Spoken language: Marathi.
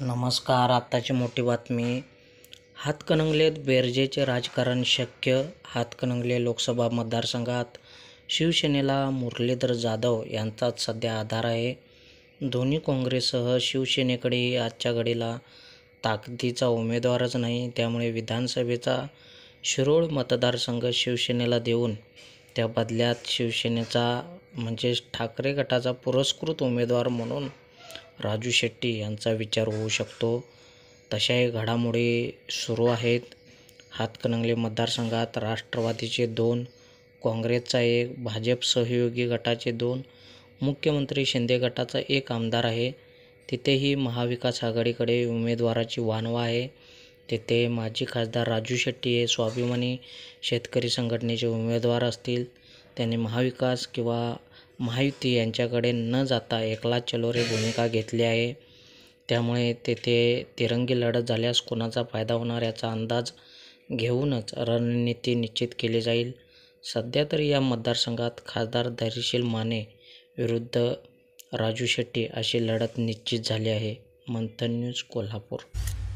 नमस्कार आत्ताची मोठी बातमी हातकणंगलेत बेरजेचे राजकारण शक्य हातकणंगले लोकसभा मतदारसंघात शिवसेनेला मुरलीधर जाधव यांचाच सध्या आधार आहे दोन्ही काँग्रेससह शिवसेनेकडे आजच्या घडीला ताकदीचा उमेदवारच नाही त्यामुळे विधानसभेचा शिरोळ मतदारसंघ शिवसेनेला देऊन त्या बदल्यात शिवसेनेचा म्हणजेच ठाकरे गटाचा पुरस्कृत उमेदवार म्हणून राजू शेट्टी यांचा विचार होऊ शकतो तशाही घडामोडी सुरू आहेत हातकणंगले मतदारसंघात राष्ट्रवादीचे दोन काँग्रेसचा एक भाजप सहयोगी गटाचे दोन मुख्यमंत्री शिंदे गटाचा एक आमदार आहे तिथेही महाविकास आघाडीकडे उमेदवाराची वानवा आहे तिथे माजी खासदार राजू शेट्टी हे स्वाभिमानी शेतकरी संघटनेचे उमेदवार असतील त्यांनी महाविकास किंवा महायुती यांच्याकडे न जाता एकला चलो भूमिका घेतली आहे त्यामुळे तेथे तिरंगी लढत झाल्यास कोणाचा फायदा होणार याचा अंदाज घेऊनच रणनीती निश्चित केली जाईल सध्या तरी या मतदारसंघात खासदार धैर्यशील माने विरुद्ध राजू शेट्टी अशी लढत निश्चित झाली आहे मंथन न्यूज कोल्हापूर